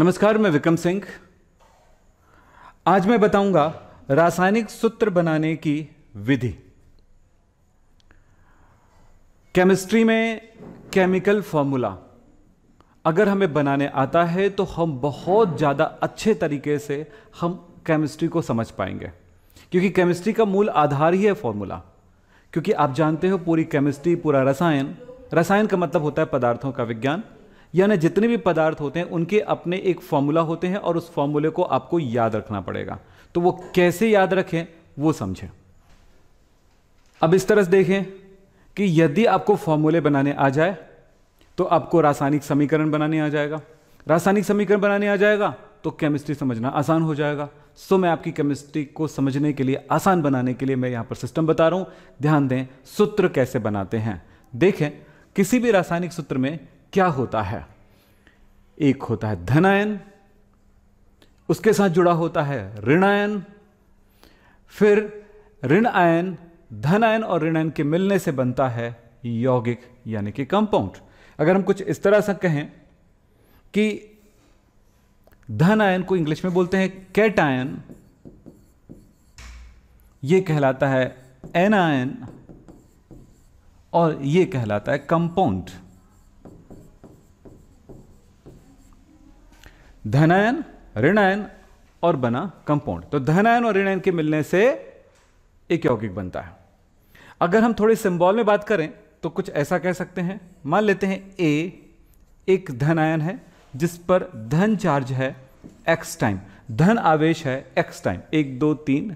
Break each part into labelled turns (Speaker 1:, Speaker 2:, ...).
Speaker 1: नमस्कार मैं विक्रम सिंह आज मैं बताऊंगा रासायनिक सूत्र बनाने की विधि केमिस्ट्री में केमिकल फॉर्मूला अगर हमें बनाने आता है तो हम बहुत ज़्यादा अच्छे तरीके से हम केमिस्ट्री को समझ पाएंगे क्योंकि केमिस्ट्री का मूल आधार ही है फॉर्मूला क्योंकि आप जानते हो पूरी केमिस्ट्री पूरा रसायन रसायन का मतलब होता है पदार्थों का विज्ञान यानी जितने भी पदार्थ होते हैं उनके अपने एक फॉर्मूला होते हैं और उस फॉर्मूले को आपको याद रखना पड़ेगा तो वो कैसे याद रखें वो समझें अब इस तरह से देखें कि यदि आपको फॉर्मूले बनाने आ जाए तो आपको रासायनिक समीकरण बनाने आ जाएगा रासायनिक समीकरण बनाने आ जाएगा तो केमिस्ट्री समझना आसान हो जाएगा सो मैं आपकी केमिस्ट्री को समझने के लिए आसान बनाने के लिए मैं यहां पर सिस्टम बता रहा हूं ध्यान दें सूत्र कैसे बनाते हैं देखें किसी भी रासायनिक सूत्र में क्या होता है एक होता है धनायन उसके साथ जुड़ा होता है ऋणायन फिर ऋण आयन धन आयन और ऋण आयन के मिलने से बनता है यौगिक यानी कि कंपाउंड अगर हम कुछ इस तरह से कहें कि धन आयन को इंग्लिश में बोलते हैं कैट आयन ये कहलाता है एन आयन और ये कहलाता है कंपाउंड धनायन ऋणायन और बना कंपाउंड तो धनायन और ऋणायन के मिलने से एक यौगिक बनता है अगर हम थोड़े सिंबल में बात करें तो कुछ ऐसा कह सकते हैं मान लेते हैं ए एक धन आयन है जिस पर धन चार्ज है एक्स टाइम धन आवेश है एक्स टाइम एक दो तीन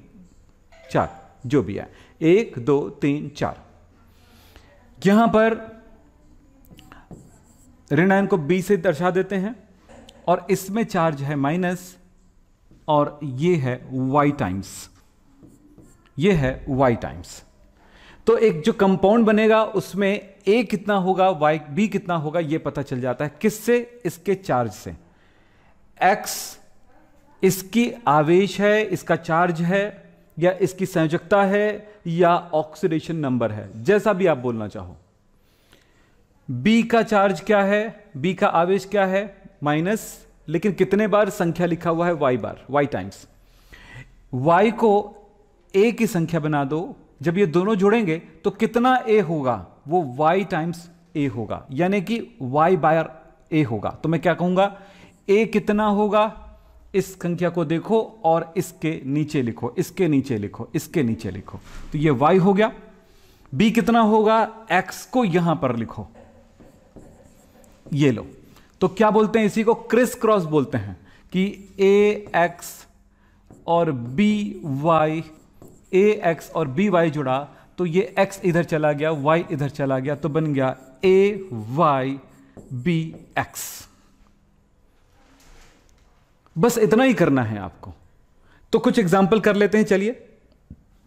Speaker 1: चार जो भी है एक दो तीन चार यहां पर ऋणायन को बी से दर्शा देते हैं और इसमें चार्ज है माइनस और ये है वाई टाइम्स ये है वाई टाइम्स तो एक जो कंपाउंड बनेगा उसमें ए कितना होगा वाई बी कितना होगा ये पता चल जाता है किससे इसके चार्ज से एक्स इसकी आवेश है इसका चार्ज है या इसकी संयोजकता है या ऑक्सीडेशन नंबर है जैसा भी आप बोलना चाहो बी का चार्ज क्या है बी का आवेश क्या है माइनस लेकिन कितने बार संख्या लिखा हुआ है Y bar Y times Y को ए की संख्या बना दो जब ये दोनों जुड़ेंगे तो कितना ए होगा वो वाई टाइम्स ए होगा यानी कि वाई बार ए होगा तो मैं क्या कहूंगा ए कितना होगा इस संख्या को देखो और इसके नीचे लिखो इसके नीचे लिखो इसके नीचे लिखो तो ये वाई हो गया बी कितना होगा एक्स को यहां पर लिखो ये लो तो क्या बोलते हैं इसी को क्रिस क्रॉस बोलते हैं कि ए एक्स और बी वाई ए एक्स और बी वाई जुड़ा तो ये एक्स इधर चला गया वाई इधर चला गया तो बन गया ए वाई बी एक्स बस इतना ही करना है आपको तो कुछ एग्जाम्पल कर लेते हैं चलिए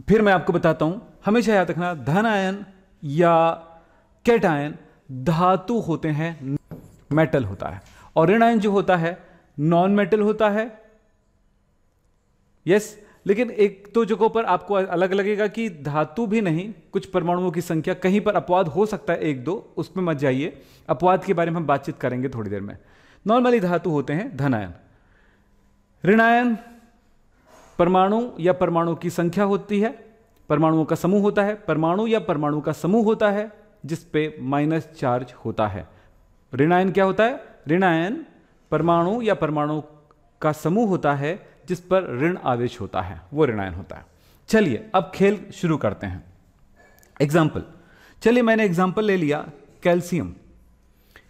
Speaker 1: फिर मैं आपको बताता हूं हमेशा याद रखना धन आयन या कैट आयन धातु होते हैं मेटल होता है और ऋण आयन जो होता है नॉन मेटल होता है यस लेकिन एक तो जगहों पर आपको अलग लगेगा कि धातु भी नहीं कुछ परमाणुओं की संख्या कहीं पर अपवाद हो सकता है एक दो उसमें मत जाइए अपवाद के बारे में हम बातचीत करेंगे थोड़ी देर में नॉर्मली धातु होते हैं धनायन ऋणायन परमाणु या परमाणु की संख्या होती है परमाणुओं का समूह होता है परमाणु या परमाणु का समूह होता है जिसपे माइनस चार्ज होता है ऋणायन क्या होता है ऋणायन परमाणु या परमाणु का समूह होता है जिस पर ऋण आवेश होता है वो ऋणायन होता है चलिए अब खेल शुरू करते हैं एग्जाम्पल चलिए मैंने एग्जाम्पल ले लिया कैल्शियम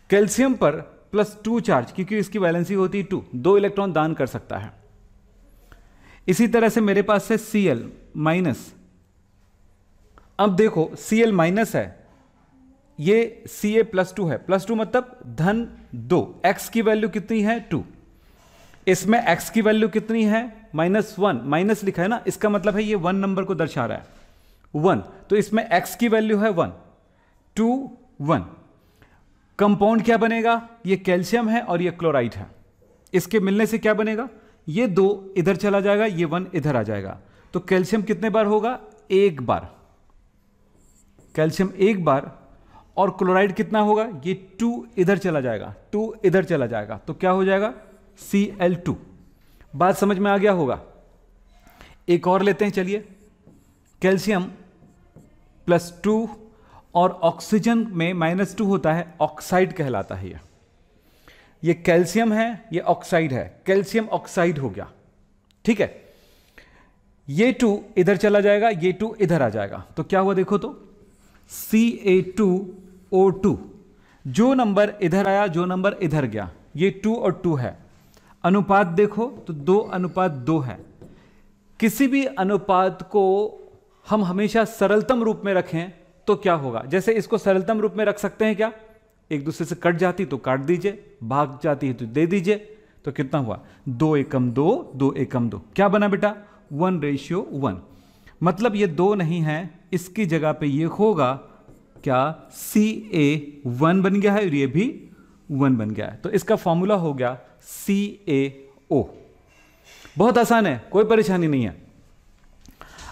Speaker 1: कैल्शियम पर प्लस टू चार्ज क्योंकि इसकी वैलेंसी होती है टू दो इलेक्ट्रॉन दान कर सकता है इसी तरह से मेरे पास है सी एल माइनस अब देखो सी एल माइनस है ये सी ए प्लस टू है प्लस टू मतलब धन दो एक्स की वैल्यू कितनी है टू इसमें एक्स की वैल्यू कितनी है माइनस वन माइनस लिखा है ना इसका मतलब है ये वन नंबर को दर्शा रहा है वन तो इसमें एक्स की वैल्यू है वन टू वन कंपाउंड क्या बनेगा ये कैल्शियम है और ये क्लोराइड है इसके मिलने से क्या बनेगा ये दो इधर चला जाएगा ये वन इधर आ जाएगा तो कैल्शियम कितने बार होगा एक बार कैल्शियम एक बार और क्लोराइड कितना होगा ये टू इधर चला जाएगा टू इधर चला जाएगा तो क्या हो जाएगा सी एल टू बात समझ में आ गया होगा एक और लेते हैं चलिए कैल्शियम प्लस टू और ऑक्सीजन में माइनस टू होता है ऑक्साइड कहलाता है ये ये कैल्शियम है ये ऑक्साइड है कैल्शियम ऑक्साइड हो गया ठीक है ये टू इधर चला जाएगा ये टू इधर आ जाएगा तो क्या हुआ देखो तो C A two O two जो नंबर इधर आया जो नंबर इधर गया ये टू और टू है अनुपात देखो तो दो अनुपात दो है किसी भी अनुपात को हम हमेशा सरलतम रूप में रखें तो क्या होगा जैसे इसको सरलतम रूप में रख सकते हैं क्या एक दूसरे से कट जाती तो काट दीजिए भाग जाती है तो दे दीजिए तो कितना हुआ दो एकम दो दो एकम दो क्या बना बेटा वन रेशियो वन मतलब ये दो नहीं है इसकी जगह पे ये होगा क्या सी ए वन बन गया है और ये भी वन बन गया है तो इसका फॉर्मूला हो गया सी ए ओ बहुत आसान है कोई परेशानी नहीं है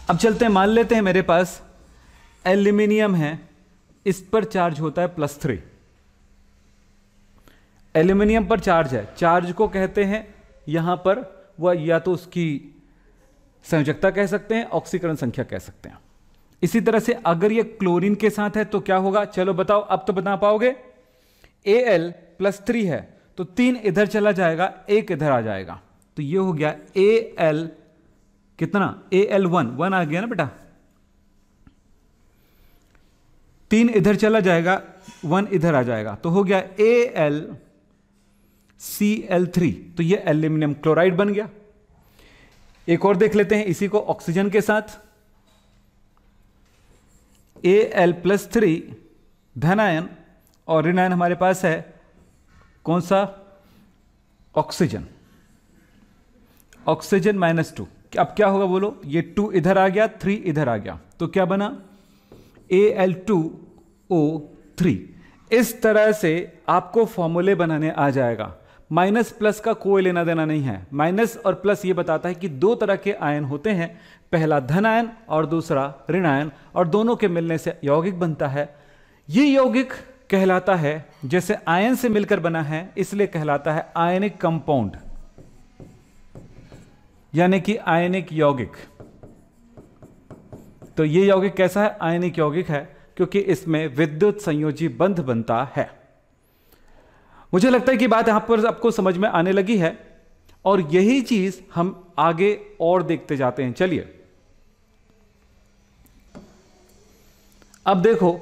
Speaker 1: अब चलते हैं मान लेते हैं मेरे पास एल्यूमिनियम है इस पर चार्ज होता है प्लस थ्री एल्यूमिनियम पर चार्ज है चार्ज को कहते हैं यहां पर वह या तो उसकी संयोजकता कह सकते हैं ऑक्सीकरण संख्या कह सकते हैं इसी तरह से अगर ये क्लोरीन के साथ है तो क्या होगा चलो बताओ अब तो बता पाओगे ए एल प्लस थ्री है तो तीन इधर चला जाएगा एक इधर आ जाएगा तो ये हो गया ए एल कितना ए एल वन वन आ गया ना बेटा तीन इधर चला जाएगा वन इधर आ जाएगा तो हो गया A L C L three तो ये एल्यूमिनियम क्लोराइड बन गया एक और देख लेते हैं इसी को ऑक्सीजन के साथ ए एल प्लस थ्री धन आयन और ऋण आयन हमारे पास है कौन सा ऑक्सीजन ऑक्सीजन माइनस टू अब क्या होगा बोलो ये टू इधर आ गया थ्री इधर आ गया तो क्या बना A L two O three इस तरह से आपको फॉर्मूले बनाने आ जाएगा माइनस प्लस का कोई लेना देना नहीं है माइनस और प्लस ये बताता है कि दो तरह के आयन होते हैं पहला धन आयन और दूसरा ऋण आयन और दोनों के मिलने से यौगिक बनता है ये यौगिक कहलाता है जैसे आयन से मिलकर बना है इसलिए कहलाता है आयनिक कंपाउंड यानी कि आयनिक यौगिक तो ये यौगिक कैसा है आयनिक यौगिक है क्योंकि इसमें विद्युत संयोजी बंध बनता है मुझे लगता है कि बात यहां पर आपको समझ में आने लगी है और यही चीज हम आगे और देखते जाते हैं चलिए अब देखो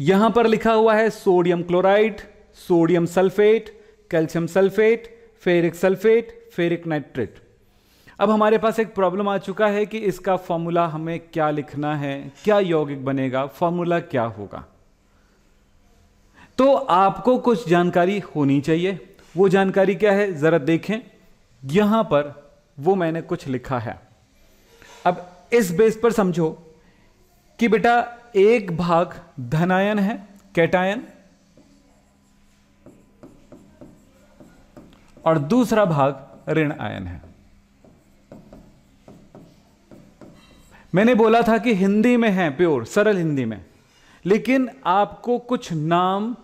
Speaker 1: यहां पर लिखा हुआ है sodium chloride sodium sulphate calcium sulphate ferric sulphate ferric nitrate अब हमारे पास एक प्रॉब्लम आ चुका है कि इसका फॉर्मूला हमें क्या लिखना है क्या यौगिक बनेगा फॉर्मूला क्या होगा तो आपको कुछ जानकारी होनी चाहिए वो जानकारी क्या है ज़रा देखें यहां पर वो मैंने कुछ लिखा है अब इस बेस पर समझो कि बेटा एक भाग धनायन है कैटायन और दूसरा भाग ऋण आयन है मैंने बोला था कि हिंदी में है प्योर सरल हिंदी में लेकिन आपको कुछ नाम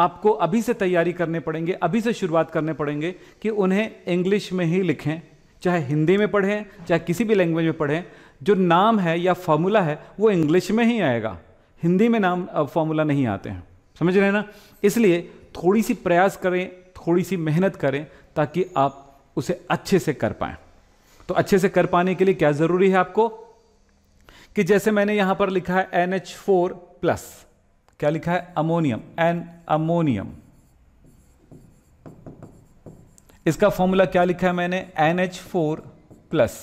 Speaker 1: आपको अभी से तैयारी करने पड़ेंगे अभी से शुरुआत करने पड़ेंगे कि उन्हें इंग्लिश में ही लिखें चाहे हिंदी में पढ़ें चाहे किसी भी लैंग्वेज में पढ़ें जो नाम है या फॉर्मूला है वो इंग्लिश में ही आएगा हिंदी में नाम फॉर्मूला नहीं आते हैं समझ रहे हैं ना इसलिए थोड़ी सी प्रयास करें थोड़ी सी मेहनत करें ताकि आप उसे अच्छे से कर पाए तो अच्छे से कर पाने के लिए क्या ज़रूरी है आपको कि जैसे मैंने यहां पर लिखा है एन एच फोर प्लस क्या लिखा है अमोनियम एन अमोनियम इसका फॉर्मूला क्या लिखा है मैंने एन एच फोर प्लस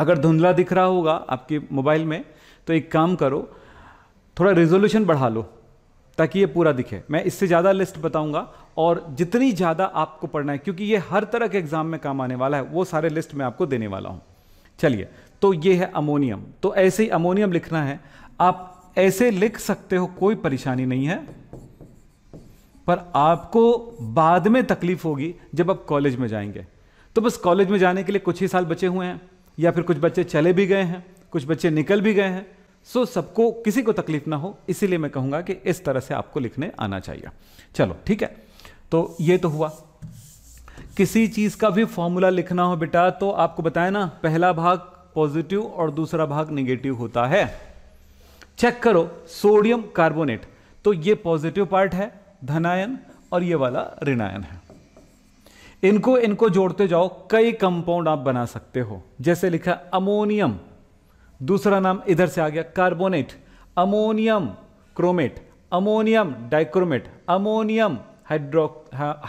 Speaker 1: अगर धुंधला दिख रहा होगा आपके मोबाइल में तो एक काम करो थोड़ा रेजोल्यूशन बढ़ा लो ताकि ये पूरा दिखे मैं इससे ज़्यादा लिस्ट बताऊंगा और जितनी ज़्यादा आपको पढ़ना है क्योंकि ये हर तरह के एग्जाम में काम आने वाला है वो सारे लिस्ट मैं आपको देने वाला हूँ चलिए तो ये है अमोनियम तो ऐसे ही अमोनियम लिखना है आप ऐसे लिख सकते हो कोई परेशानी नहीं है पर आपको बाद में तकलीफ होगी जब आप कॉलेज में जाएंगे तो बस कॉलेज में जाने के लिए कुछ ही साल बचे हुए हैं या फिर कुछ बच्चे चले भी गए हैं कुछ बच्चे निकल भी गए हैं सो सबको किसी को तकलीफ ना हो इसीलिए मैं कहूंगा कि इस तरह से आपको लिखने आना चाहिए चलो ठीक है तो ये तो हुआ किसी चीज़ का भी फॉर्मूला लिखना हो बेटा तो आपको बताया ना पहला भाग पॉजिटिव और दूसरा भाग निगेटिव होता है चेक करो सोडियम कार्बोनेट तो ये पॉजिटिव पार्ट है धनायन और ये वाला ऋणायन है इनको इनको जोड़ते जाओ कई कंपाउंड आप बना सकते हो जैसे लिखा अमोनियम दूसरा नाम इधर से आ गया carbonate ammonium chromate ammonium dichromate ammonium hydro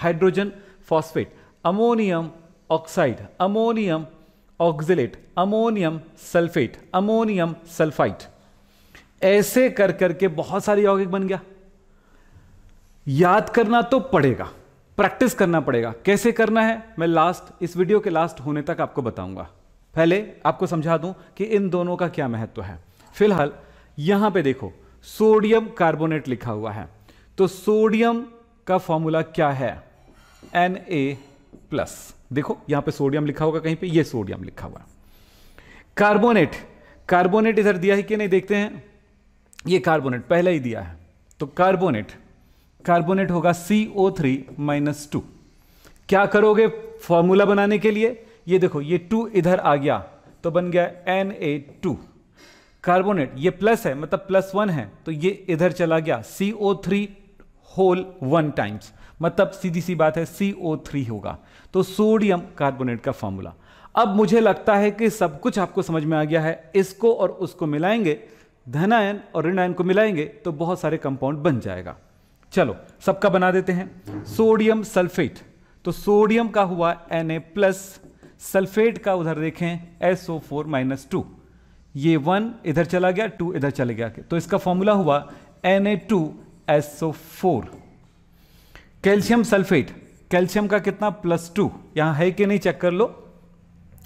Speaker 1: hydrogen phosphate ammonium oxide ammonium oxalate ammonium sulphate ammonium sulphite ऐसे कर करके बहुत सारे यौगिक बन गया याद करना तो पड़ेगा प्रैक्टिस करना पड़ेगा कैसे करना है मैं लास्ट इस वीडियो के लास्ट होने तक आपको बताऊंगा पहले आपको समझा दूं कि इन दोनों का क्या महत्व है फिलहाल यहां पे देखो सोडियम कार्बोनेट लिखा हुआ है तो सोडियम का फॉर्मूला क्या है एन ए प्लस देखो यहां पे सोडियम लिखा होगा कहीं पे ये सोडियम लिखा हुआ है कार्बोनेट कार्बोनेट इधर दिया है कि नहीं देखते हैं ये कार्बोनेट पहले ही दिया है तो कार्बोनेट कार्बोनेट होगा C O three minus two क्या करोगे फॉर्मूला बनाने के लिए ये देखो ये टू इधर आ गया तो बन गया एन ए टू कार्बोनेट ये प्लस है मतलब प्लस वन है तो ये इधर चला गया C O three whole one times मतलब सीधी सी बात है सी ओ थ्री होगा तो सोडियम कार्बोनेट का फॉर्मूला अब मुझे लगता है कि सब कुछ आपको समझ में आ गया है इसको और उसको मिलाएंगे धनायन और ऋणायन को मिलाएंगे तो बहुत सारे कंपाउंड बन जाएगा चलो सबका बना देते हैं सोडियम सल्फेट तो सोडियम का हुआ एन ए प्लस सल्फेट का उधर देखें एस फोर माइनस टू ये वन इधर चला गया टू इधर चले गया तो इसका फॉर्मूला हुआ N A two SO four calcium sulphate calcium का कितना प्लस टू यहां है कि नहीं चेक कर लो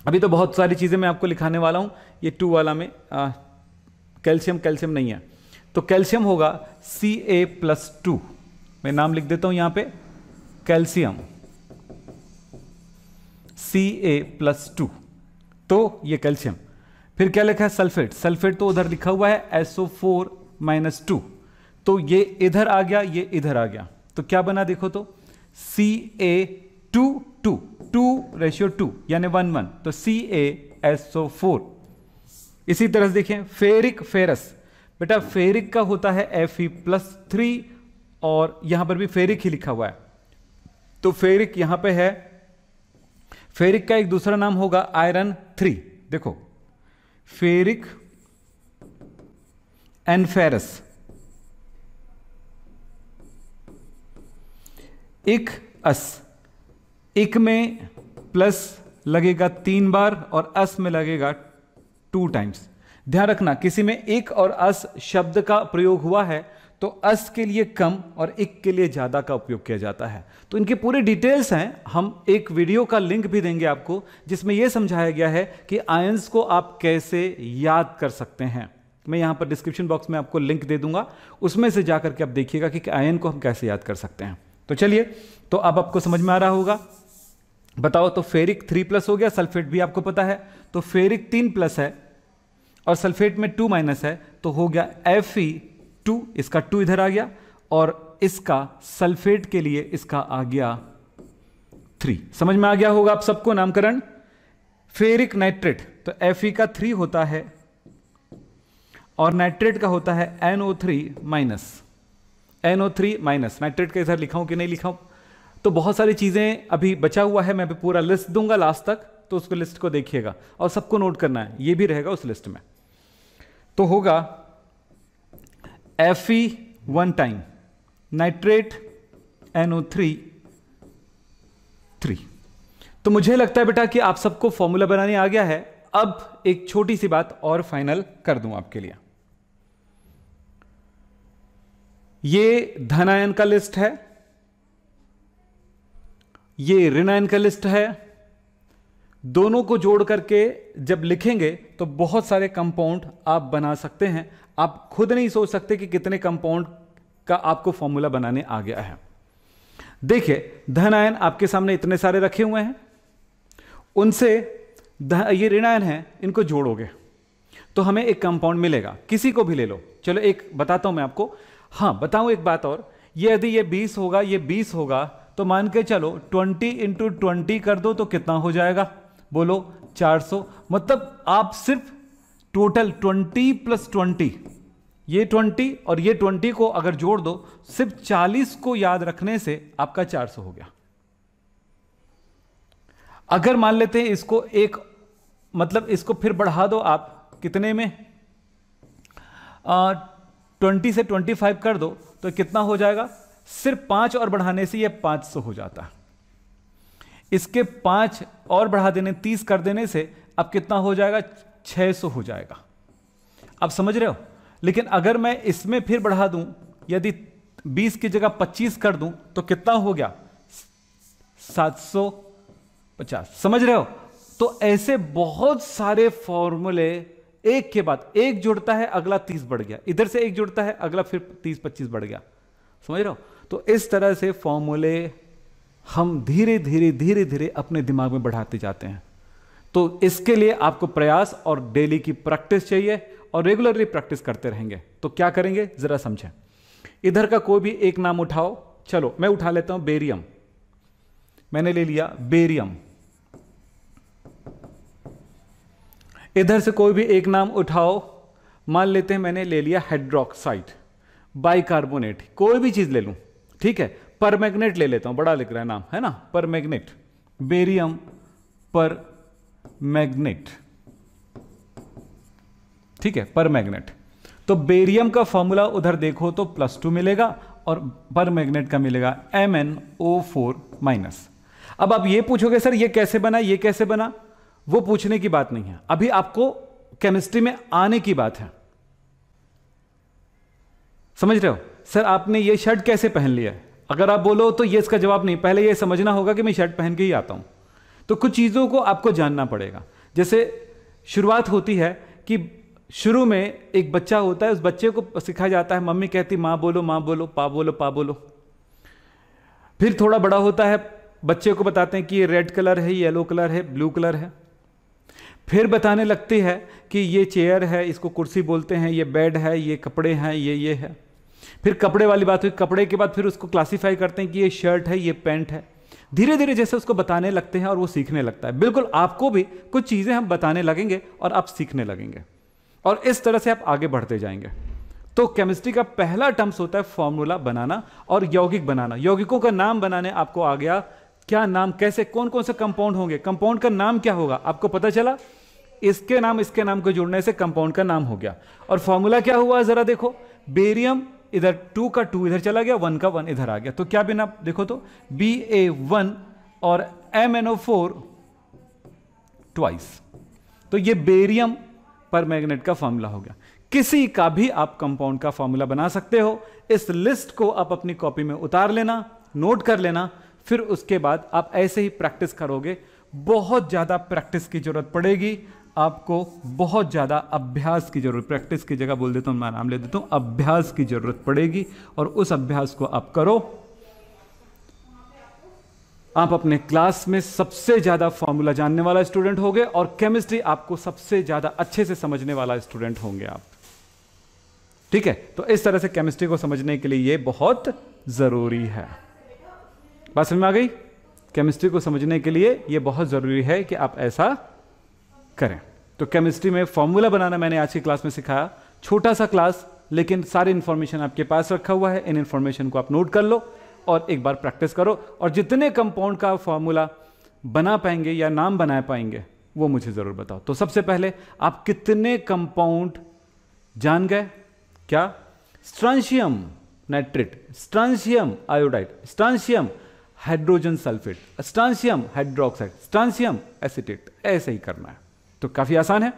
Speaker 1: अभी तो बहुत सारी चीज़ें मैं आपको लिखाने वाला हूं ये टू वाला में आ, कैल्शियम कैल्शियम नहीं है तो कैल्शियम होगा सी ए प्लस टू मैं नाम लिख देता हूं यहां पे calcium C A plus two तो ये कैल्शियम फिर क्या लिखा है सल्फेट सल्फेट तो उधर लिखा हुआ है एसओ फोर माइनस टू तो ये इधर आ गया ये इधर आ गया तो क्या बना देखो तो C A two two two ratio two यानी वन वन तो सी ए एसओ फोर इसी तरह से देखें फेरिक फेरस बेटा फेरिक का होता है एफ ई प्लस थ्री और यहां पर भी फेरिक ही लिखा हुआ है तो फेरिक यहां पे है फेरिक का एक दूसरा नाम होगा आयरन थ्री देखो फेरिक एन फेरस इक अस इक में प्लस लगेगा तीन बार और अस में लगेगा टू टाइम्स ध्यान रखना किसी में एक और अस शब्द का प्रयोग हुआ है तो अस के लिए कम और एक के लिए ज़्यादा का उपयोग किया जाता है तो इनके पूरे डिटेल्स हैं हम एक वीडियो का लिंक भी देंगे आपको जिसमें यह समझाया गया है कि आयंस को आप कैसे याद कर सकते हैं मैं यहां पर डिस्क्रिप्शन बॉक्स में आपको लिंक दे दूंगा उसमें से जाकर के आप देखिएगा कि आयन को हम कैसे याद कर सकते हैं तो चलिए तो अब आपको समझ में आ रहा होगा बताओ तो फेरिक थ्री प्लस हो गया सल्फेट भी आपको पता है तो फेरिक तीन प्लस है और सल्फेट में टू माइनस है तो हो गया एफ ई टू इसका टू इधर आ गया और इसका सल्फेट के लिए इसका आ गया थ्री समझ में आ गया होगा आप सबको नामकरण फेरिक नाइट्रेट तो एफ ई का थ्री होता है और नाइट्रेट का होता है NO three minus N O three minus nitrate का इधर लिखाऊं कि नहीं लिखाऊं तो बहुत सारी चीज़ें अभी बचा हुआ है मैं अभी पूरा लिस्ट दूंगा लास्ट तक तो उसको लिस्ट को देखिएगा और सबको नोट करना है ये भी रहेगा उस लिस्ट में तो होगा F one time nitrate NO three three तो मुझे लगता है बेटा कि आप सबको फॉर्मूला बनाने आ गया है अब एक छोटी सी बात और फाइनल कर दूं आपके लिए ये धनायन का लिस्ट है ये ऋण आयन का लिस्ट है दोनों को जोड़ करके जब लिखेंगे तो बहुत सारे कंपाउंड आप बना सकते हैं आप खुद नहीं सोच सकते कि कितने कंपाउंड का आपको फॉर्मूला बनाने आ गया है देखिए धन आयन आपके सामने इतने सारे रखे हुए हैं उनसे ये ऋण आयन है इनको जोड़ोगे तो हमें एक कंपाउंड मिलेगा किसी को भी ले लो चलो एक बताता हूं मैं आपको हाँ बताऊं एक बात और ये यदि ये 20 होगा ये 20 होगा तो मान के चलो ट्वेंटी इंटू ट्वेंटी कर दो तो कितना हो जाएगा बोलो 400 मतलब आप सिर्फ टोटल 20 प्लस 20 ये 20 और ये 20 को अगर जोड़ दो सिर्फ 40 को याद रखने से आपका 400 हो गया अगर मान लेते हैं इसको एक मतलब इसको फिर बढ़ा दो आप कितने में आ, 20 से 25 कर दो तो कितना हो जाएगा सिर्फ पांच और बढ़ाने से यह पांच सौ हो जाता इसके पांच और बढ़ा देने तीस कर देने से अब कितना हो जाएगा छ सौ हो जाएगा अब समझ रहे हो लेकिन अगर मैं इसमें फिर बढ़ा दूं यदि बीस की जगह पच्चीस कर दूं तो कितना हो गया सात सौ पचास समझ रहे हो तो ऐसे बहुत सारे फॉर्मूले एक के बाद एक जुड़ता है अगला तीस बढ़ गया इधर से एक जुड़ता है अगला फिर तीस पच्चीस बढ़ गया समझ रहे हो तो इस तरह से फॉर्मूले हम धीरे धीरे धीरे धीरे अपने दिमाग में बढ़ाते जाते हैं तो इसके लिए आपको प्रयास और डेली की प्रैक्टिस चाहिए और रेगुलरली प्रैक्टिस करते रहेंगे तो क्या करेंगे ज़रा समझें इधर का कोई भी एक नाम उठाओ चलो मैं उठा लेता हूं बेरियम मैंने ले लिया बेरियम इधर से कोई भी एक नाम उठाओ मान लेते हैं मैंने ले लिया हाइड्रोक्साइड बाइकार्बोनेट कोई भी चीज़ ले लूं ठीक है पर मैग्नेट ले लेता हूं बड़ा लिख रहा है नाम है ना पर मैग्नेट बेरियम पर मैग्नेट ठीक है पर मैग्नेट तो बेरियम का फॉर्मूला उधर देखो तो प्लस टू मिलेगा और पर मैग्नेट का मिलेगा M N O four minus अब आप ये पूछोगे सर ये कैसे बना ये कैसे बना वो पूछने की बात नहीं है अभी आपको केमिस्ट्री में आने की बात है समझ रहे हो सर आपने ये शर्ट कैसे पहन लिया अगर आप बोलो तो ये इसका जवाब नहीं पहले ये समझना होगा कि मैं शर्ट पहन के ही आता हूँ तो कुछ चीज़ों को आपको जानना पड़ेगा जैसे शुरुआत होती है कि शुरू में एक बच्चा होता है उस बच्चे को सिखाया जाता है मम्मी कहती माँ बोलो माँ बोलो पा बोलो पा बोलो फिर थोड़ा बड़ा होता है बच्चे को बताते हैं कि ये रेड कलर है येलो कलर है ब्लू कलर है फिर बताने लगती है कि ये चेयर है इसको कुर्सी बोलते हैं ये बेड है ये कपड़े हैं ये ये है फिर कपड़े वाली बात हुई कपड़े के बाद फिर उसको क्लासीफाई करते हैं कि ये शर्ट है ये पैंट है धीरे धीरे जैसे उसको बताने लगते हैं और वो सीखने लगता है बिल्कुल आपको भी कुछ चीज़ें हम बताने लगेंगे और आप सीखने लगेंगे और इस तरह से आप आगे बढ़ते जाएंगे तो केमिस्ट्री का पहला टर्म्स होता है फॉर्मूला बनाना और यौगिक बनाना यौगिकों का नाम बनाने आपको आ गया क्या नाम कैसे कौन कौन से कंपाउंड होंगे कंपाउंड का नाम क्या होगा आपको पता चला इसके नाम इसके नाम को जुड़ने से कंपाउंड का नाम हो गया और फॉर्मूला क्या हुआ जरा देखो बेरियम इधर टू का टू इधर चला गया वन का वन इधर आ गया तो क्या बिना देखो तो बी ए वन और M N O four twice तो ये बेरियम पर मैग्नेट का फॉर्मूला हो गया किसी का भी आप कंपाउंड का फॉर्मूला बना सकते हो इस लिस्ट को आप अपनी कॉपी में उतार लेना नोट कर लेना फिर उसके बाद आप ऐसे ही प्रैक्टिस करोगे बहुत ज़्यादा प्रैक्टिस की ज़रूरत पड़ेगी आपको बहुत ज़्यादा अभ्यास की ज़रूरत प्रैक्टिस की जगह बोल देता हूँ मैं नाम ले देता हूँ अभ्यास की ज़रूरत पड़ेगी और उस अभ्यास को आप करो आप अपने क्लास में सबसे ज़्यादा फॉर्मूला जानने वाला स्टूडेंट होंगे और केमिस्ट्री आपको सबसे ज़्यादा अच्छे से समझने वाला स्टूडेंट होंगे आप ठीक है तो इस तरह से केमिस्ट्री को समझने के लिए ये बहुत ज़रूरी है बात समझ में आ गई केमिस्ट्री को समझने के लिए ये बहुत ज़रूरी है कि आप ऐसा करें तो केमिस्ट्री में फॉर्मूला बनाना मैंने आज की क्लास में सिखाया छोटा सा क्लास लेकिन सारी इन्फॉर्मेशन आपके पास रखा हुआ है इन इन्फॉर्मेशन को आप नोट कर लो और एक बार प्रैक्टिस करो और जितने कंपाउंड का फॉर्मूला बना पाएंगे या नाम बना पाएंगे वो मुझे ज़रूर बताओ तो सबसे पहले आप कितने कंपाउंड जान गए क्या strontium nitrate strontium iodide strontium hydrogen sulphate strontium hydroxide strontium acetate ऐसे ही करना है तो काफ़ी आसान है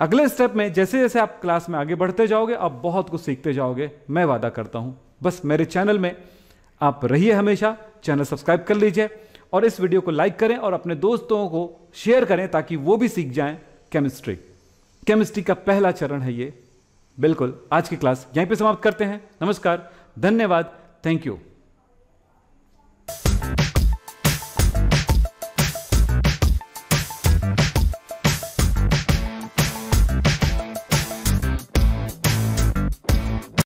Speaker 1: अगले स्टेप में जैसे जैसे आप क्लास में आगे बढ़ते जाओगे आप बहुत कुछ सीखते जाओगे मैं वादा करता हूं बस मेरे चैनल में आप रहिए हमेशा चैनल सब्सक्राइब कर लीजिए और इस वीडियो को लाइक करें और अपने दोस्तों को शेयर करें ताकि वो भी सीख जाएं केमिस्ट्री केमिस्ट्री का पहला चरण है ये बिल्कुल आज की क्लास यहीं पे समाप्त करते हैं नमस्कार धन्यवाद थैंक यू